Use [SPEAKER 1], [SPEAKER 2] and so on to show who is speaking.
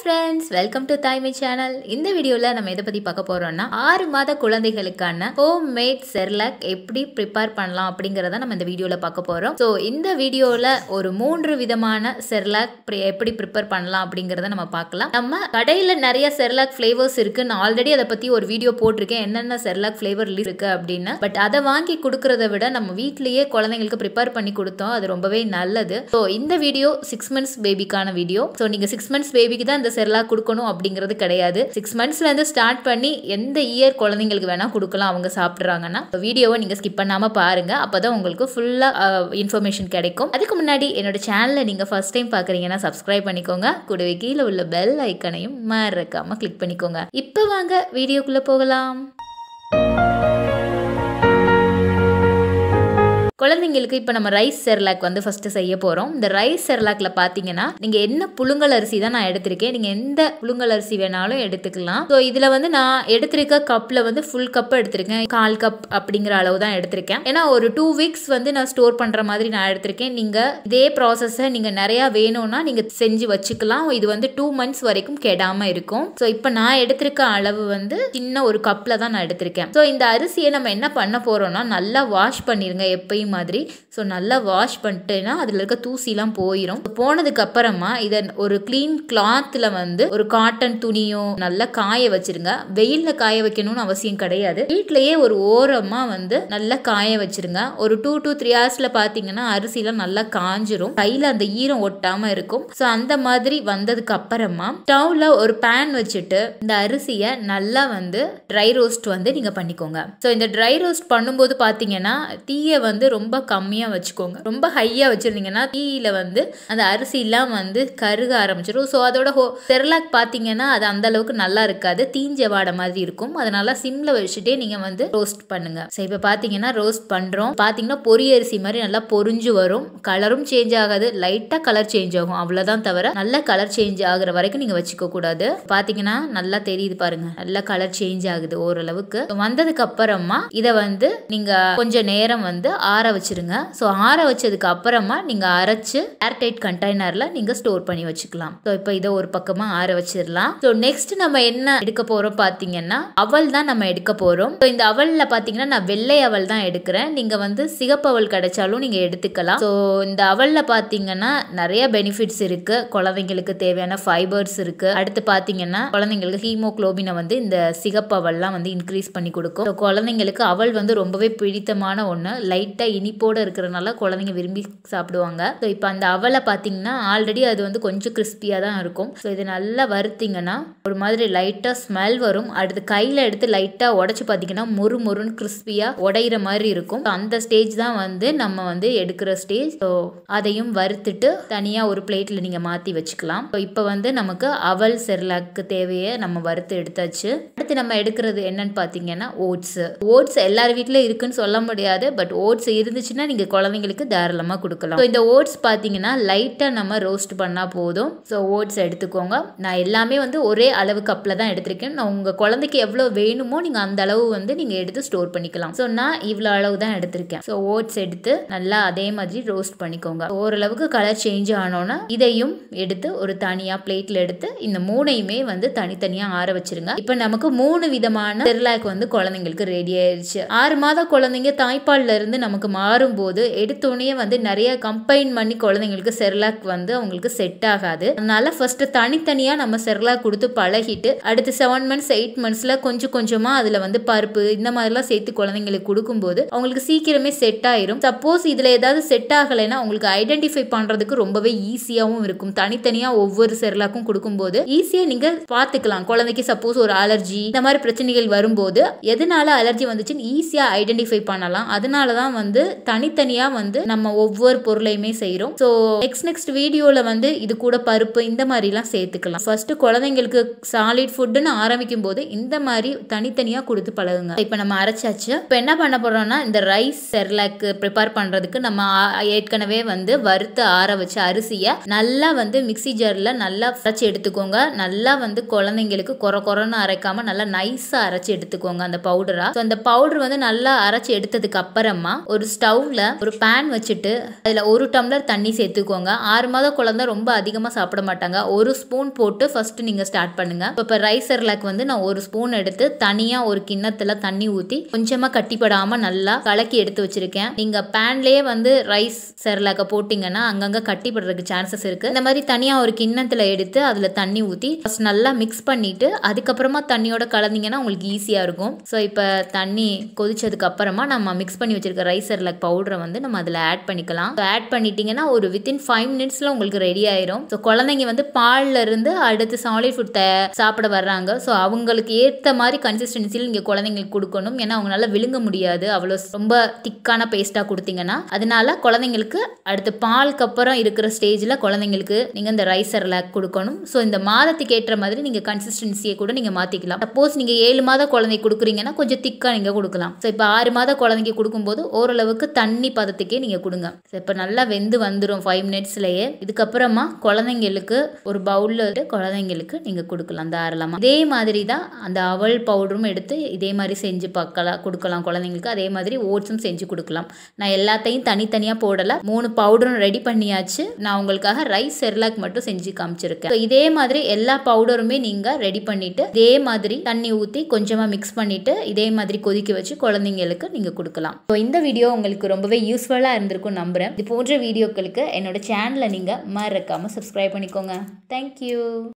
[SPEAKER 1] friends welcome to தாய்மை channel இந்த வீடியோவில் நம்ம எதை பற்றி பார்க்க போகிறோம்னா ஆறு மாத குழந்தைகளுக்கான ஹோம் மேட் செர்லாக் எப்படி ப்ரிப்பேர் பண்ணலாம் அப்படிங்கிறத நம்ம இந்த வீடியோவில் பார்க்க போகிறோம் ஸோ இந்த வீடியோவில் ஒரு மூன்று விதமான செர்லாக் எப்படி ப்ரிப்பேர் பண்ணலாம் அப்படிங்கிறத நம்ம பார்க்கலாம் நம்ம கடையில் நிறைய செர்லாக் ஃப்ளேவர்ஸ் நான் ஆல்ரெடி அதை பற்றி ஒரு வீடியோ போட்டிருக்கேன் என்னென்ன செர்லாக் ஃப்ளேவர் இருக்கு அப்படின்னு பட் அதை வாங்கி கொடுக்கறத விட நம்ம வீட்லேயே குழந்தைங்களுக்கு ப்ரிப்பேர் பண்ணி கொடுத்தோம் அது ரொம்பவே நல்லது ஸோ இந்த வீடியோ சிக்ஸ் மந்த்ஸ் பேபிக்கான வீடியோ ஸோ நீங்கள் சிக்ஸ் மந்த்ஸ் பேபிக்கு தான் இந்த வந்து கொடுக்கணும் அப்படிங்கிறது கிடையாது சிக்ஸ் மந்த்ஸ்லேருந்து ஸ்டார்ட் பண்ணி எந்த இயர் குழந்தைங்களுக்கு வேணால் கொடுக்கலாம் அவங்க சாப்பிட்றாங்கன்னா வீடியோவை நீங்கள் ஸ்கிப் பண்ணாமல் பாருங்கள் அப்போ தான் உங்களுக்கு ஃபுல்லாக இன்ஃபர்மேஷன் கிடைக்கும் அதுக்கு முன்னாடி என்னோட சேனலை நீங்கள் ஃபஸ்ட் டைம் பார்க்குறீங்கன்னா சப்ஸ்கிரைப் பண்ணிக்கோங்க கூடவே கீழே உள்ள பெல் ஐக்கனையும் மறக்காமல் கிளிக் பண்ணிக்கோங்க இப்போ வாங்க வீடியோக்குள்ளே போகலாம் குழந்தைங்களுக்கு இப்போ நம்ம ரைஸ் செர்லாக் வந்து ஃபஸ்ட்டு செய்ய போகிறோம் இந்த ரைஸ் செர்லாக்கில் பார்த்தீங்கன்னா நீங்கள் என்ன புழுங்கல் அரிசி தான் நான் எடுத்திருக்கேன் நீங்கள் எந்த புழுங்கல் அரிசி வேணாலும் எடுத்துக்கலாம் ஸோ இதில் வந்து நான் எடுத்திருக்க கப்பில் வந்து ஃபுல் கப் எடுத்திருக்கேன் கால் கப் அப்படிங்கிற அளவு தான் எடுத்திருக்கேன் ஏன்னா ஒரு டூ வீக்ஸ் வந்து நான் ஸ்டோர் பண்ணுற மாதிரி நான் எடுத்திருக்கேன் நீங்கள் இதே ப்ராசஸை நீங்கள் நிறையா வேணும்னா நீங்கள் செஞ்சு வச்சுக்கலாம் இது வந்து டூ மந்த்ஸ் வரைக்கும் கெடாமல் இருக்கும் ஸோ இப்போ நான் எடுத்திருக்க அளவு வந்து சின்ன ஒரு கப்பில் தான் நான் எடுத்திருக்கேன் ஸோ இந்த அரிசியை நம்ம என்ன பண்ண போகிறோம்னா நல்லா வாஷ் பண்ணிடுங்க எப்பயும் மாதிரி ஸோ நல்லா வாஷ் பண்ணிட்டேன்னா அதில் இருக்க தூசிலாம் போயிடும் போனதுக்கு அப்புறமா இதை ஒரு கிளீன் கிளாத்தில் வந்து ஒரு காட்டன் துணியோ நல்லா காய வச்சிருங்க வெயிலில் காய வைக்கணும்னு அவசியம் கிடையாது வீட்டிலேயே ஒரு ஓரமாக வந்து நல்லா காய வச்சிருங்க ஒரு டூ டூ த்ரீ ஹவர்ஸில் பார்த்தீங்கன்னா அரிசிலாம் நல்லா காஞ்சிரும் கையில் அந்த ஈரம் ஒட்டாமல் இருக்கும் ஸோ அந்த மாதிரி வந்ததுக்கு அப்புறமா ஸ்டவ்வில் ஒரு பேன் வச்சுட்டு இந்த அரிசியை நல்லா வந்து ட்ரை ரோஸ்ட் வந்து நீங்கள் பண்ணிக்கோங்க ஸோ இந்த ட்ரை ரோஸ்ட் பண்ணும்போது பார்த்தீங்கன்னா தீயை வந்து ரொம்ப ரொம்ப கம்மியாக வச்சுக்கோங்க ரொம்ப ஹையாக வச்சுருந்தீங்கன்னா தீயில வந்து அந்த அரிசிலாம் வந்து கருக ஆரம்பிச்சிடும் ஸோ அதோட ஹோ செரலாக் பார்த்தீங்கன்னா அது அந்த அளவுக்கு நல்லா இருக்காது தீஞ்ச வாடை மாதிரி இருக்கும் அதனால சிம்ல வச்சுட்டே நீங்கள் வந்து ரோஸ்ட் பண்ணுங்க ஸோ இப்போ பார்த்தீங்கன்னா ரோஸ்ட் பண்ணுறோம் பார்த்தீங்கன்னா அரிசி மாதிரி நல்லா பொறிஞ்சு வரும் கலரும் சேஞ்ச் ஆகாது லைட்டாக கலர் சேஞ்ச் ஆகும் அவ்வளோதான் தவிர நல்ல கலர் சேஞ்ச் ஆகிற வரைக்கும் நீங்கள் வச்சுக்க கூடாது பார்த்தீங்கன்னா நல்லா தெரியுது பாருங்க நல்லா கலர் சேஞ்ச் ஆகுது ஓரளவுக்கு வந்ததுக்கு அப்புறமா இதை வந்து நீங்கள் கொஞ்சம் நேரம் வந்து ஆற ஆற வச்சுருங்க ஸோ ஆற வச்சதுக்கு அப்புறமா நீங்கள் அரைச்சி ஏர்டைட் கண்டெய்னரில் நீங்கள் ஸ்டோர் பண்ணி வச்சுக்கலாம் ஸோ இப்போ இதை ஒரு பக்கமாக ஆற வச்சிடலாம் ஸோ நெக்ஸ்ட் நம்ம என்ன எடுக்க போகிறோம் பார்த்தீங்கன்னா அவல் தான் நம்ம எடுக்க போகிறோம் ஸோ இந்த அவலில் பார்த்தீங்கன்னா நான் வெள்ளை அவல் தான் எடுக்கிறேன் நீங்கள் வந்து சிகப்பவல் கிடைச்சாலும் நீங்கள் எடுத்துக்கலாம் ஸோ இந்த அவலில் பார்த்தீங்கன்னா நிறைய பெனிஃபிட்ஸ் இருக்குது குழந்தைங்களுக்கு தேவையான ஃபைபர்ஸ் இருக்குது அடுத்து பார்த்தீங்கன்னா குழந்தைங்களுக்கு ஹீமோக்ளோபினை வந்து இந்த சிகப்பவல்லாம் வந்து இன்க்ரீஸ் பண்ணி கொடுக்கும் ஸோ குழந்தைங்களுக்கு அவல் வந்து ரொம்பவே பிடித்தமான ஒன்று லைட்டாக இனிப்போடு இருக்கிறனால குழந்தைங்க விரும்பி சாப்பிடுவாங்க ஸோ இப்போ அந்த அவலை பார்த்தீங்கன்னா ஆல்ரெடி அது வந்து கொஞ்சம் கிறிஸ்பியாக தான் இருக்கும் ஸோ இது நல்லா வருத்திங்கன்னா ஒரு மாதிரி லைட்டாக ஸ்மெல் வரும் அடுத்து கையில் எடுத்து லைட்டாக உடச்சி பார்த்தீங்கன்னா மொறு மொறுன்னு கிறிஸ்பியாக உடையிற மாதிரி இருக்கும் அந்த ஸ்டேஜ் தான் வந்து நம்ம வந்து எடுக்கிற ஸ்டேஜ் ஸோ அதையும் வறுத்துட்டு தனியாக ஒரு பிளேட்டில் நீங்கள் மாற்றி வச்சுக்கலாம் ஸோ இப்போ வந்து நமக்கு அவல் செர்லாக்கு தேவையை நம்ம வறுத்து எடுத்தாச்சு அடுத்து நம்ம எடுக்கிறது என்னன்னு பார்த்தீங்கன்னா ஓட்ஸு ஓட்ஸ் எல்லார் வீட்டில் இருக்குன்னு சொல்ல முடியாது பட் ஓட்ஸ் இரு இருந்துச்சுன்னா நீங்கள் குழந்தைங்களுக்கு தாராளமாக கொடுக்கலாம் ஸோ இந்த ஓட்ஸ் பார்த்தீங்கன்னா லைட்டாக நம்ம ரோஸ்ட் பண்ணால் போதும் ஸோ ஓட்ஸ் எடுத்துக்கோங்க நான் எல்லாமே வந்து ஒரே அளவு கப்பில் தான் எடுத்திருக்கேன் நான் உங்கள் குழந்தைக்கு எவ்வளோ வேணுமோ நீங்கள் அந்த அளவு வந்து நீங்கள் எடுத்து ஸ்டோர் பண்ணிக்கலாம் ஸோ நான் இவ்வளோ அளவு தான் எடுத்திருக்கேன் ஸோ ஓட்ஸ் எடுத்து நல்லா அதே மாதிரி ரோஸ்ட் பண்ணிக்கோங்க ஓரளவுக்கு கலர் சேஞ்ச் ஆனோம்னா இதையும் எடுத்து ஒரு தனியாக பிளேட்ல எடுத்து இந்த மூணையுமே வந்து தனித்தனியாக ஆற வச்சிருங்க இப்போ நமக்கு மூணு விதமான செர்லாக் வந்து குழந்தைங்களுக்கு ரெடி ஆயிடுச்சு ஆறு மாத குழந்தைங்க தாய்ப்பால்ல இருந்து நமக்கு மாறும்போது எடுத்தோடனே வந்து நிறைய கம்பைன் பண்ணி குழந்தைங்களுக்கு செர்லாக் வந்து அவங்களுக்கு செட் ஆகாது அதனால ஃபஸ்ட்டு தனித்தனியாக நம்ம செர்லாக் கொடுத்து பழகிட்டு அடுத்து செவன் மந்த்ஸ் எயிட் மந்த்ஸில் கொஞ்சம் கொஞ்சமாக அதில் வந்து பருப்பு இந்த மாதிரிலாம் சேர்த்து குழந்தைங்களுக்கு கொடுக்கும்போது அவங்களுக்கு சீக்கிரமே செட் ஆயிரும் சப்போஸ் இதில் ஏதாவது செட் ஆகலைன்னா அவங்களுக்கு ஐடென்டிஃபை பண்ணுறதுக்கு ரொம்பவே ஈஸியாகவும் இருக்கும் தனித்தனியாக ஒவ்வொரு செர்லாக்கும் கொடுக்கும்போது ஈஸியாக நீங்கள் பார்த்துக்கலாம் குழந்தைக்கு சப்போஸ் ஒரு அலர்ஜி இந்த மாதிரி பிரச்சனைகள் வரும்போது எதனால அலர்ஜி வந்துச்சுன்னு ஈஸியாக ஐடென்டிஃபை பண்ணலாம் அதனால தான் வந்து வந்து தனித்தனியாக வந்து நம்ம ஒவ்வொரு பொருளையுமே செய்கிறோம் ஸோ நெக்ஸ்ட் நெக்ஸ்ட் வீடியோவில் வந்து இது கூட பருப்பு இந்த மாதிரிலாம் சேர்த்துக்கலாம் ஃபர்ஸ்ட் குழந்தைங்களுக்கு சாலிட் ஃபுட்டுன்னு ஆரம்பிக்கும் போது இந்த மாதிரி தனித்தனியாக கொடுத்து பழகுங்க இப்போ நம்ம அரைச்சாச்சு இப்போ என்ன பண்ண போகிறோம்னா இந்த ரைஸ் செர்லாக்கு ப்ரிப்பேர் பண்ணுறதுக்கு நம்ம ஏற்கனவே வந்து வறுத்து ஆற வச்ச அரிசியை நல்லா வந்து மிக்சி ஜாரில் நல்லா அரைச்சி எடுத்துக்கோங்க நல்லா வந்து குழந்தைங்களுக்கு குறை குறைன்னு அரைக்காம நல்லா நைஸாக அரைச்சி எடுத்துக்கோங்க அந்த பவுடரா ஸோ அந்த பவுடர் வந்து நல்லா அரைச்சி எடுத்ததுக்கு அப்புறமா ஒரு ஸ்டவ்வில் ஒரு பேன் வச்சுட்டு அதில் ஒரு டம்ளர் தண்ணி சேர்த்துக்கோங்க ஆறு மாத குழந்தை ரொம்ப அதிகமாக சாப்பிட மாட்டாங்க ஒரு ஸ்பூன் போட்டு ஃபஸ்ட்டு நீங்கள் ஸ்டார்ட் பண்ணுங்கள் இப்போ இப்போ ரைஸ் வந்து நான் ஒரு ஸ்பூன் எடுத்து தனியாக ஒரு கிண்ணத்தில் தண்ணி ஊற்றி கொஞ்சமாக கட்டிப்படாமல் நல்லா கலக்கி எடுத்து வச்சுருக்கேன் நீங்கள் பேன்லேயே வந்து ரைஸ் செர்லாக்கை போட்டிங்கன்னா அங்கங்கே கட்டிப்படுறதுக்கு சான்சஸ் இருக்குது இந்த மாதிரி தனியாக ஒரு கிண்ணத்தில் எடுத்து அதில் தண்ணி ஊற்றி ஃபஸ்ட் நல்லா மிக்ஸ் பண்ணிவிட்டு அதுக்கப்புறமா தண்ணியோட கலந்திங்கன்னா உங்களுக்கு ஈஸியாக இருக்கும் ஸோ இப்போ தண்ணி கொதிச்சதுக்கு அப்புறமா நம்ம மிக்ஸ் பண்ணி வச்சுருக்க ரைஸ் செர்லக் பவுடரை வந்து நம்ம அதில் ஆட் பண்ணிக்கலாம் ஆட் பண்ணிட்டீங்கன்னா ஒரு வித்தின் ஃபைவ் மினிட்ஸில் உங்களுக்கு ரெடி ஆயிரும் ஸோ குழந்தைங்க வந்து பால்ல இருந்து அடுத்து சாலிட் ஃபுட் சாப்பிட வர்றாங்க ஸோ அவங்களுக்கு ஏற்ற மாதிரி கன்சிஸ்டன்சியில் நீங்கள் குழந்தைங்களுக்கு கொடுக்கணும் ஏன்னா அவங்களால விழுங்க முடியாது அவ்வளோ ரொம்ப திக்கான பேஸ்ட்டாக கொடுத்தீங்கன்னா அதனால குழந்தைங்களுக்கு அடுத்து பாலுக்கு அப்புறம் இருக்கிற ஸ்டேஜில் குழந்தைங்களுக்கு நீங்கள் இந்த ரைஸ் செரலாக் கொடுக்கணும் ஸோ இந்த மாதத்துக்கு ஏற்ற மாதிரி நீங்கள் கன்சிஸ்டன்சியை கூட நீங்கள் மாற்றிக்கலாம் சப்போஸ் நீங்கள் ஏழு மாத குழந்தை கொடுக்குறீங்கன்னா கொஞ்சம் திக்காக நீங்கள் கொடுக்கலாம் ஸோ இப்போ ஆறு மாத குழந்தைக்கு கொடுக்கும்போது ஓரளவு அளவுக்கு தண்ணி பதத்துக்கே நீங்கள் கொடுங்க இப்போ நல்லா வெந்து வந்துடும் ஃபைவ் மினிட்ஸ்லேயே இதுக்கப்புறமா குழந்தைங்களுக்கு ஒரு பவுலில் குழந்தைங்களுக்கு நீங்கள் கொடுக்கலாம் தாராளமாக இதே மாதிரி தான் அந்த அவல் பவுடரும் எடுத்து இதே மாதிரி செஞ்சு பார்க்கலாம் கொடுக்கலாம் குழந்தைங்களுக்கு அதே மாதிரி ஓட்ஸும் செஞ்சு கொடுக்கலாம் நான் எல்லாத்தையும் தனித்தனியாக போடலை மூணு பவுடரும் ரெடி பண்ணியாச்சு நான் உங்களுக்காக ரைஸ் செர்லாக் மட்டும் செஞ்சு காமிச்சிருக்கேன் இதே மாதிரி எல்லா பவுடருமே நீங்கள் ரெடி பண்ணிவிட்டு இதே மாதிரி தண்ணி ஊற்றி கொஞ்சமாக மிக்ஸ் பண்ணிவிட்டு இதே மாதிரி கொதிக்க வச்சு குழந்தைங்களுக்கு நீங்கள் கொடுக்கலாம் ஸோ இந்த வீடியோ உங்களுக்கு ரொம்பவே யூஸ்ஃபுல்லாக இருந்திருக்கும் நம்புகிறேன் இது போன்ற வீடியோக்களுக்கு என்னோடய சேனலை நீங்கள் மறக்காமல் சப்ஸ்கிரைப் பண்ணிக்கோங்க தேங்க்யூ